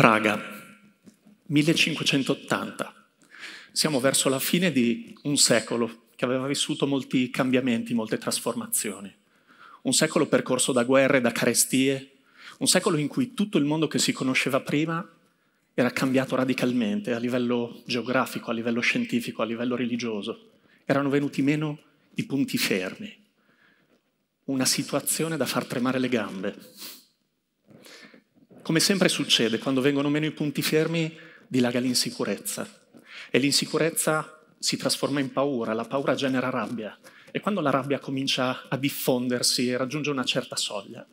Praga, 1580. Siamo verso la fine di un secolo che aveva vissuto molti cambiamenti, molte trasformazioni. Un secolo percorso da guerre, da carestie, un secolo in cui tutto il mondo che si conosceva prima era cambiato radicalmente a livello geografico, a livello scientifico, a livello religioso. Erano venuti meno i punti fermi. Una situazione da far tremare le gambe. Come sempre succede, quando vengono meno i punti fermi, dilaga l'insicurezza. E l'insicurezza si trasforma in paura, la paura genera rabbia. E quando la rabbia comincia a diffondersi e raggiunge una certa soglia,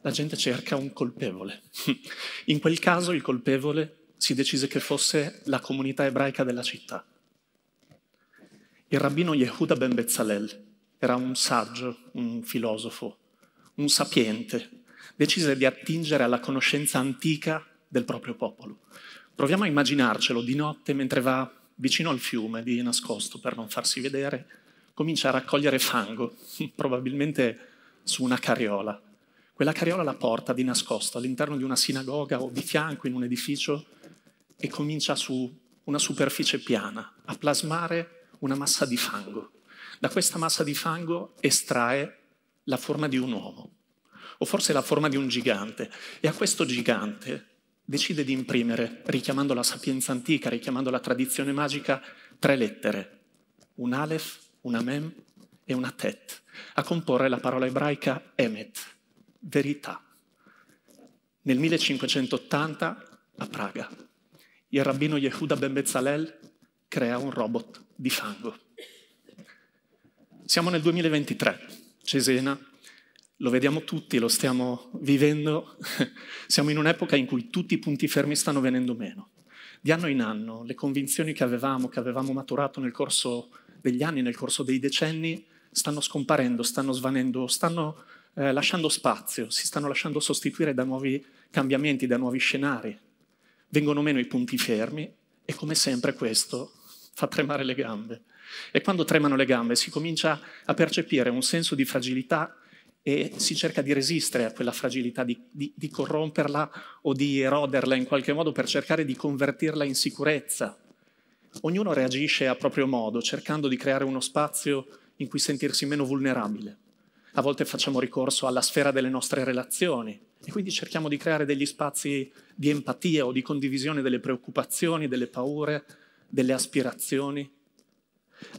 la gente cerca un colpevole. In quel caso il colpevole si decise che fosse la comunità ebraica della città. Il rabbino Yehuda ben Bezzalel era un saggio, un filosofo, un sapiente, decise di attingere alla conoscenza antica del proprio popolo. Proviamo a immaginarcelo di notte mentre va vicino al fiume, di nascosto per non farsi vedere, comincia a raccogliere fango, probabilmente su una carriola. Quella carriola la porta di nascosto all'interno di una sinagoga o di fianco in un edificio e comincia su una superficie piana a plasmare una massa di fango. Da questa massa di fango estrae la forma di un uomo o forse la forma di un gigante. E a questo gigante decide di imprimere, richiamando la sapienza antica, richiamando la tradizione magica, tre lettere, un Aleph, una Mem e una Tet, a comporre la parola ebraica Emet, verità. Nel 1580 a Praga, il rabbino Yehuda Ben Bezalel crea un robot di fango. Siamo nel 2023, Cesena, lo vediamo tutti, lo stiamo vivendo, siamo in un'epoca in cui tutti i punti fermi stanno venendo meno. Di anno in anno le convinzioni che avevamo, che avevamo maturato nel corso degli anni, nel corso dei decenni, stanno scomparendo, stanno svanendo, stanno eh, lasciando spazio, si stanno lasciando sostituire da nuovi cambiamenti, da nuovi scenari. Vengono meno i punti fermi e come sempre questo fa tremare le gambe. E quando tremano le gambe si comincia a percepire un senso di fragilità e si cerca di resistere a quella fragilità, di, di, di corromperla o di eroderla in qualche modo per cercare di convertirla in sicurezza. Ognuno reagisce a proprio modo, cercando di creare uno spazio in cui sentirsi meno vulnerabile. A volte facciamo ricorso alla sfera delle nostre relazioni e quindi cerchiamo di creare degli spazi di empatia o di condivisione delle preoccupazioni, delle paure, delle aspirazioni.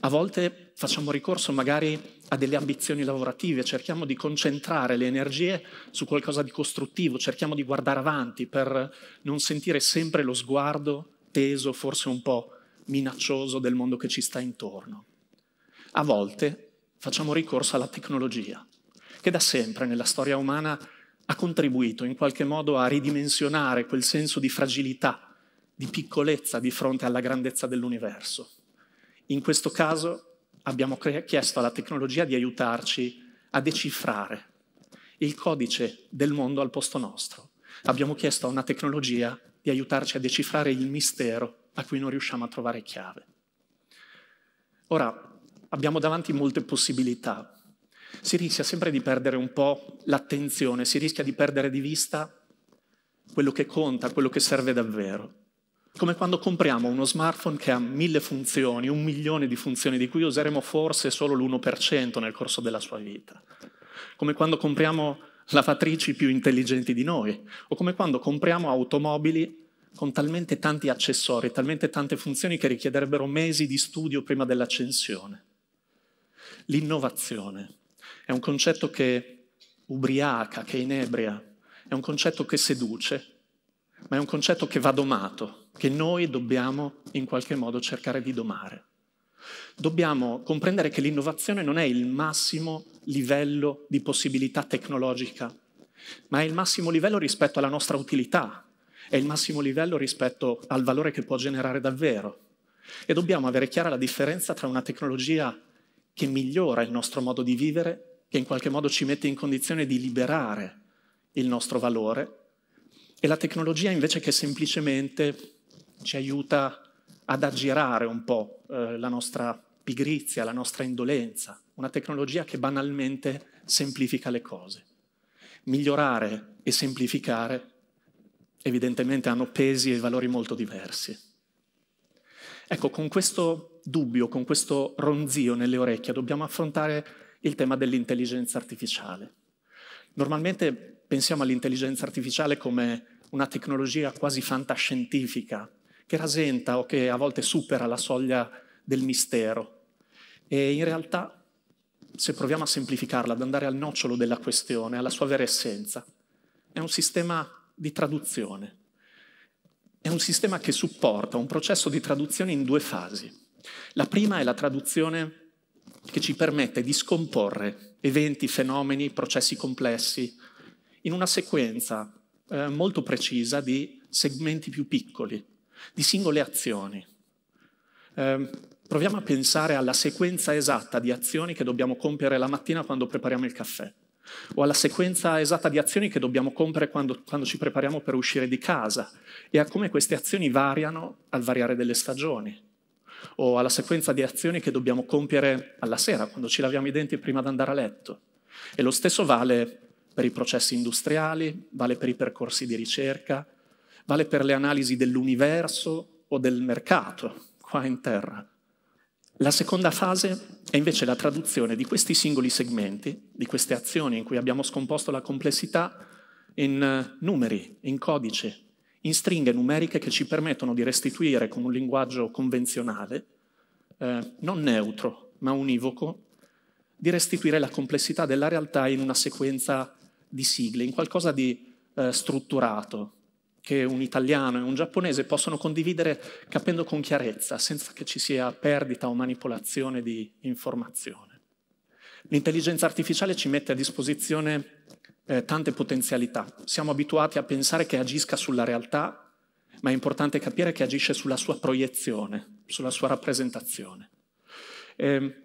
A volte facciamo ricorso magari a delle ambizioni lavorative, cerchiamo di concentrare le energie su qualcosa di costruttivo, cerchiamo di guardare avanti per non sentire sempre lo sguardo teso, forse un po' minaccioso del mondo che ci sta intorno. A volte facciamo ricorso alla tecnologia, che da sempre nella storia umana ha contribuito in qualche modo a ridimensionare quel senso di fragilità, di piccolezza di fronte alla grandezza dell'universo. In questo caso abbiamo chiesto alla tecnologia di aiutarci a decifrare il codice del mondo al posto nostro. Abbiamo chiesto a una tecnologia di aiutarci a decifrare il mistero a cui non riusciamo a trovare chiave. Ora, abbiamo davanti molte possibilità. Si rischia sempre di perdere un po' l'attenzione, si rischia di perdere di vista quello che conta, quello che serve davvero come quando compriamo uno smartphone che ha mille funzioni, un milione di funzioni di cui useremo forse solo l'1% nel corso della sua vita, come quando compriamo lavatrici più intelligenti di noi o come quando compriamo automobili con talmente tanti accessori, talmente tante funzioni che richiederebbero mesi di studio prima dell'accensione. L'innovazione è un concetto che ubriaca, che inebria, è un concetto che seduce ma è un concetto che va domato, che noi dobbiamo in qualche modo cercare di domare. Dobbiamo comprendere che l'innovazione non è il massimo livello di possibilità tecnologica, ma è il massimo livello rispetto alla nostra utilità, è il massimo livello rispetto al valore che può generare davvero. E dobbiamo avere chiara la differenza tra una tecnologia che migliora il nostro modo di vivere, che in qualche modo ci mette in condizione di liberare il nostro valore, e la tecnologia invece che semplicemente ci aiuta ad aggirare un po' eh, la nostra pigrizia, la nostra indolenza, una tecnologia che banalmente semplifica le cose. Migliorare e semplificare evidentemente hanno pesi e valori molto diversi. Ecco, con questo dubbio, con questo ronzio nelle orecchie, dobbiamo affrontare il tema dell'intelligenza artificiale. Normalmente pensiamo all'intelligenza artificiale come una tecnologia quasi fantascientifica che rasenta o che a volte supera la soglia del mistero. E in realtà, se proviamo a semplificarla, ad andare al nocciolo della questione, alla sua vera essenza, è un sistema di traduzione. È un sistema che supporta un processo di traduzione in due fasi. La prima è la traduzione che ci permette di scomporre eventi, fenomeni, processi complessi in una sequenza eh, molto precisa di segmenti più piccoli, di singole azioni. Ehm, proviamo a pensare alla sequenza esatta di azioni che dobbiamo compiere la mattina quando prepariamo il caffè o alla sequenza esatta di azioni che dobbiamo compiere quando, quando, ci prepariamo per uscire di casa e a come queste azioni variano al variare delle stagioni o alla sequenza di azioni che dobbiamo compiere alla sera quando ci laviamo i denti prima di andare a letto. E lo stesso vale per i processi industriali, vale per i percorsi di ricerca, vale per le analisi dell'universo o del mercato qua in terra. La seconda fase è invece la traduzione di questi singoli segmenti, di queste azioni in cui abbiamo scomposto la complessità, in eh, numeri, in codice, in stringhe numeriche che ci permettono di restituire con un linguaggio convenzionale, eh, non neutro, ma univoco, di restituire la complessità della realtà in una sequenza di sigle, in qualcosa di eh, strutturato che un italiano e un giapponese possono condividere capendo con chiarezza, senza che ci sia perdita o manipolazione di informazione. L'intelligenza artificiale ci mette a disposizione eh, tante potenzialità. Siamo abituati a pensare che agisca sulla realtà, ma è importante capire che agisce sulla sua proiezione, sulla sua rappresentazione. Eh,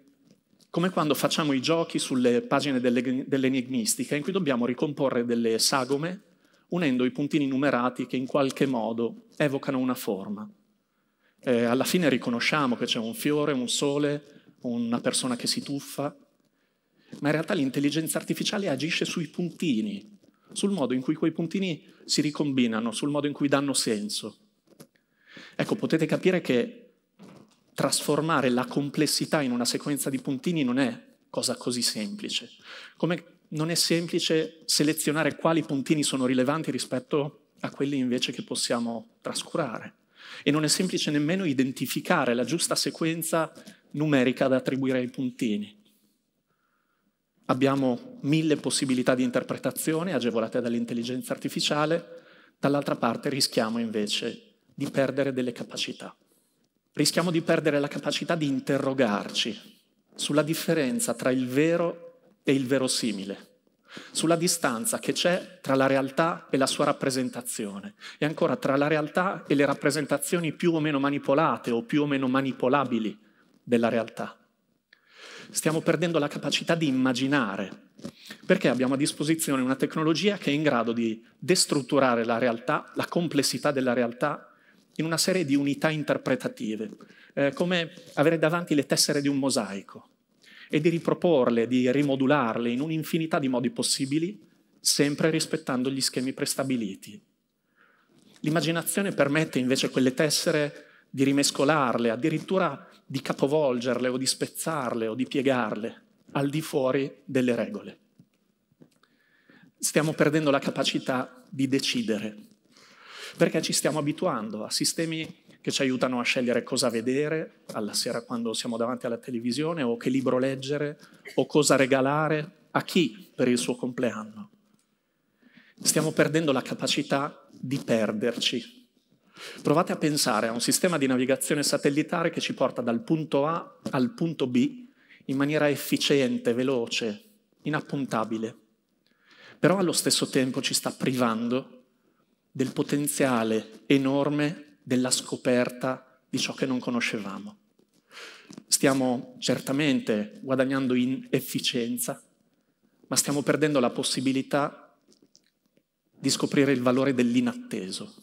come quando facciamo i giochi sulle pagine dell'enigmistica in cui dobbiamo ricomporre delle sagome unendo i puntini numerati che in qualche modo evocano una forma. Eh, alla fine riconosciamo che c'è un fiore, un sole, una persona che si tuffa, ma in realtà l'intelligenza artificiale agisce sui puntini, sul modo in cui quei puntini si ricombinano, sul modo in cui danno senso. Ecco, potete capire che trasformare la complessità in una sequenza di puntini non è cosa così semplice. Come non è semplice selezionare quali puntini sono rilevanti rispetto a quelli invece che possiamo trascurare. E non è semplice nemmeno identificare la giusta sequenza numerica da attribuire ai puntini. Abbiamo mille possibilità di interpretazione agevolate dall'intelligenza artificiale, dall'altra parte rischiamo invece di perdere delle capacità rischiamo di perdere la capacità di interrogarci sulla differenza tra il vero e il verosimile, sulla distanza che c'è tra la realtà e la sua rappresentazione, e ancora tra la realtà e le rappresentazioni più o meno manipolate o più o meno manipolabili della realtà. Stiamo perdendo la capacità di immaginare, perché abbiamo a disposizione una tecnologia che è in grado di destrutturare la realtà, la complessità della realtà in una serie di unità interpretative, eh, come avere davanti le tessere di un mosaico e di riproporle, di rimodularle in un'infinità di modi possibili, sempre rispettando gli schemi prestabiliti. L'immaginazione permette invece quelle tessere di rimescolarle, addirittura di capovolgerle o di spezzarle o di piegarle al di fuori delle regole. Stiamo perdendo la capacità di decidere, perché ci stiamo abituando a sistemi che ci aiutano a scegliere cosa vedere alla sera quando siamo davanti alla televisione o che libro leggere o cosa regalare a chi per il suo compleanno. Stiamo perdendo la capacità di perderci. Provate a pensare a un sistema di navigazione satellitare che ci porta dal punto A al punto B in maniera efficiente, veloce, inappuntabile, però allo stesso tempo ci sta privando del potenziale enorme della scoperta di ciò che non conoscevamo. Stiamo certamente guadagnando in efficienza, ma stiamo perdendo la possibilità di scoprire il valore dell'inatteso.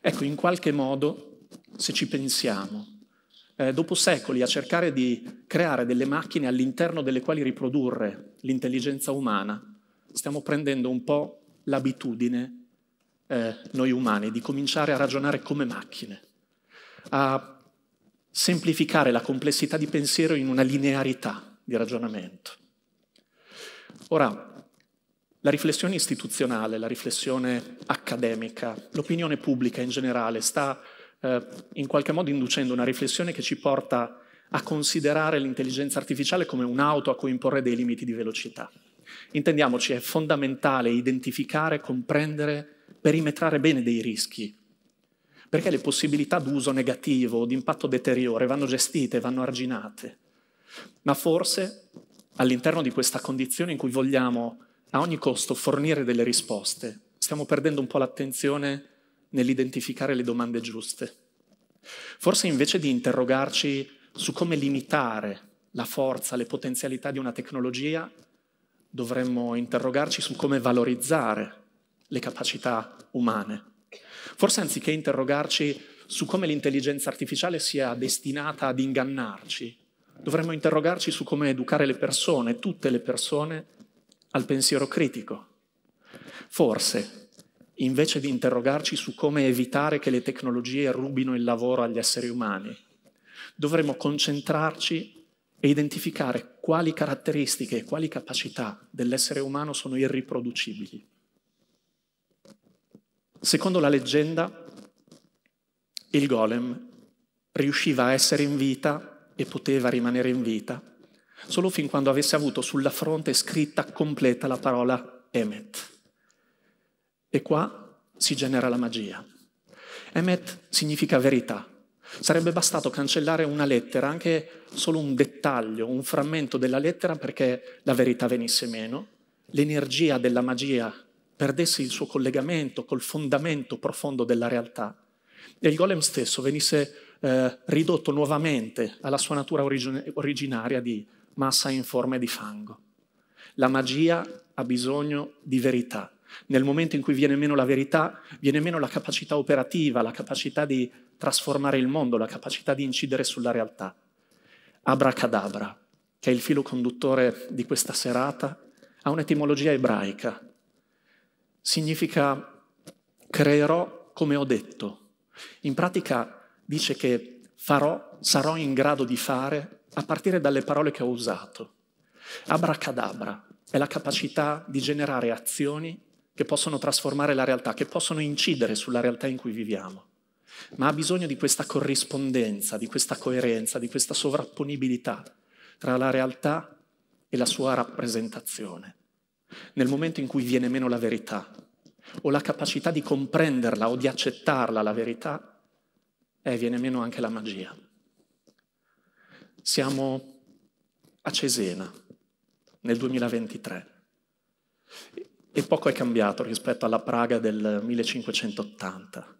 Ecco, in qualche modo, se ci pensiamo, eh, dopo secoli a cercare di creare delle macchine all'interno delle quali riprodurre l'intelligenza umana, stiamo prendendo un po' l'abitudine, eh, noi umani, di cominciare a ragionare come macchine, a semplificare la complessità di pensiero in una linearità di ragionamento. Ora, la riflessione istituzionale, la riflessione accademica, l'opinione pubblica in generale sta eh, in qualche modo inducendo una riflessione che ci porta a considerare l'intelligenza artificiale come un'auto a cui imporre dei limiti di velocità. Intendiamoci, è fondamentale identificare, comprendere, perimetrare bene dei rischi, perché le possibilità d'uso negativo o di impatto deteriore vanno gestite, vanno arginate. Ma forse all'interno di questa condizione in cui vogliamo a ogni costo fornire delle risposte, stiamo perdendo un po' l'attenzione nell'identificare le domande giuste. Forse invece di interrogarci su come limitare la forza, le potenzialità di una tecnologia, dovremmo interrogarci su come valorizzare le capacità umane. Forse anziché interrogarci su come l'intelligenza artificiale sia destinata ad ingannarci, dovremmo interrogarci su come educare le persone, tutte le persone, al pensiero critico. Forse, invece di interrogarci su come evitare che le tecnologie rubino il lavoro agli esseri umani, dovremmo concentrarci e identificare quali caratteristiche, quali capacità dell'essere umano sono irriproducibili. Secondo la leggenda, il golem riusciva a essere in vita e poteva rimanere in vita solo fin quando avesse avuto sulla fronte scritta completa la parola Emmet. E qua si genera la magia. Emmet significa verità, Sarebbe bastato cancellare una lettera, anche solo un dettaglio, un frammento della lettera perché la verità venisse meno, l'energia della magia perdesse il suo collegamento col fondamento profondo della realtà e il golem stesso venisse eh, ridotto nuovamente alla sua natura origin- originaria di massa in forma di fango. La magia ha bisogno di verità. Nel momento in cui viene meno la verità, viene meno la capacità operativa, la capacità di trasformare il mondo, la capacità di incidere sulla realtà. Abracadabra, che è il filo conduttore di questa serata, ha un'etimologia ebraica. Significa creerò come ho detto. In pratica dice che farò, sarò in grado di fare a partire dalle parole che ho usato. Abracadabra è la capacità di generare azioni che possono trasformare la realtà, che possono incidere sulla realtà in cui viviamo ma ha bisogno di questa corrispondenza, di questa coerenza, di questa sovrapponibilità tra la realtà e la sua rappresentazione. Nel momento in cui viene meno la verità, o la capacità di comprenderla o di accettarla la verità, eh, viene meno anche la magia. Siamo a Cesena nel 2023 e poco è cambiato rispetto alla Praga del 1580.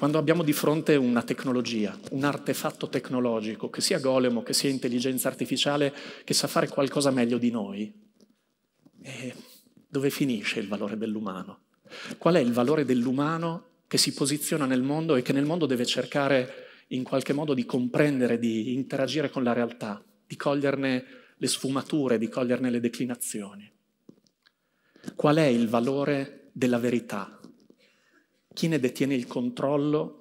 Quando abbiamo di fronte una tecnologia, un artefatto tecnologico, che sia golemo, che sia intelligenza artificiale, che sa fare qualcosa meglio di noi, eh, dove finisce il valore dell'umano? Qual è il valore dell'umano che si posiziona nel mondo e che nel mondo deve cercare in qualche modo di comprendere, di interagire con la realtà, di coglierne le sfumature, di coglierne le declinazioni? Qual è il valore della verità chi ne detiene il controllo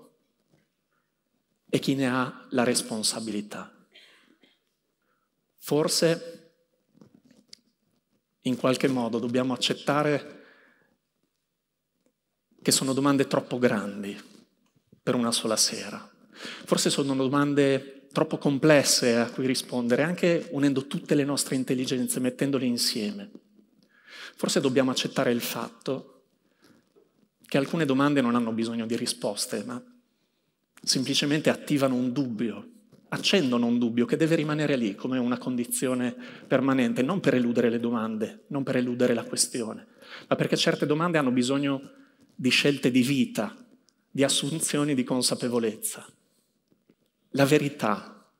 e chi ne ha la responsabilità. Forse in qualche modo dobbiamo accettare che sono domande troppo grandi per una sola sera. Forse sono domande troppo complesse a cui rispondere, anche unendo tutte le nostre intelligenze, mettendole insieme. Forse dobbiamo accettare il fatto che che alcune domande non hanno bisogno di risposte, ma semplicemente attivano un dubbio, accendono un dubbio che deve rimanere lì come una condizione permanente, non per eludere le domande, non per eludere la questione, ma perché certe domande hanno bisogno di scelte di vita, di assunzioni di consapevolezza. La verità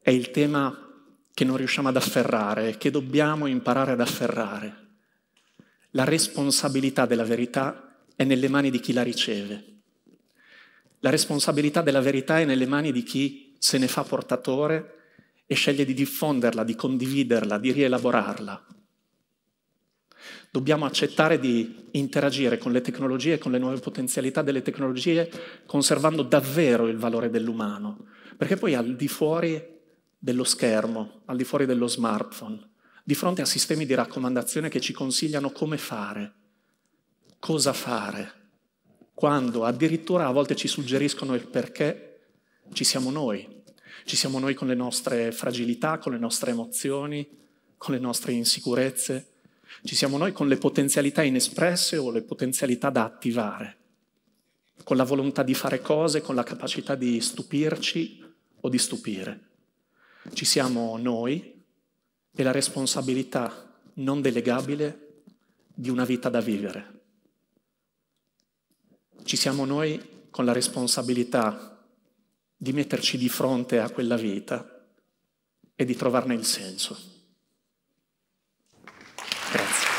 è il tema che non riusciamo ad afferrare, che dobbiamo imparare ad afferrare. La responsabilità della verità è nelle mani di chi la riceve. La responsabilità della verità è nelle mani di chi se ne fa portatore e sceglie di diffonderla, di condividerla, di rielaborarla. Dobbiamo accettare di interagire con le tecnologie, con le nuove potenzialità delle tecnologie, conservando davvero il valore dell'umano, perché poi al di fuori dello schermo, al di fuori dello smartphone, di fronte a sistemi di raccomandazione che ci consigliano come fare, cosa fare, quando addirittura a volte ci suggeriscono il perché ci siamo noi, ci siamo noi con le nostre fragilità, con le nostre emozioni, con le nostre insicurezze, ci siamo noi con le potenzialità inespresse o le potenzialità da attivare, con la volontà di fare cose, con la capacità di stupirci o di stupire. Ci siamo noi e la responsabilità non delegabile di una vita da vivere. Ci siamo noi con la responsabilità di metterci di fronte a quella vita e di trovarne il senso. Grazie.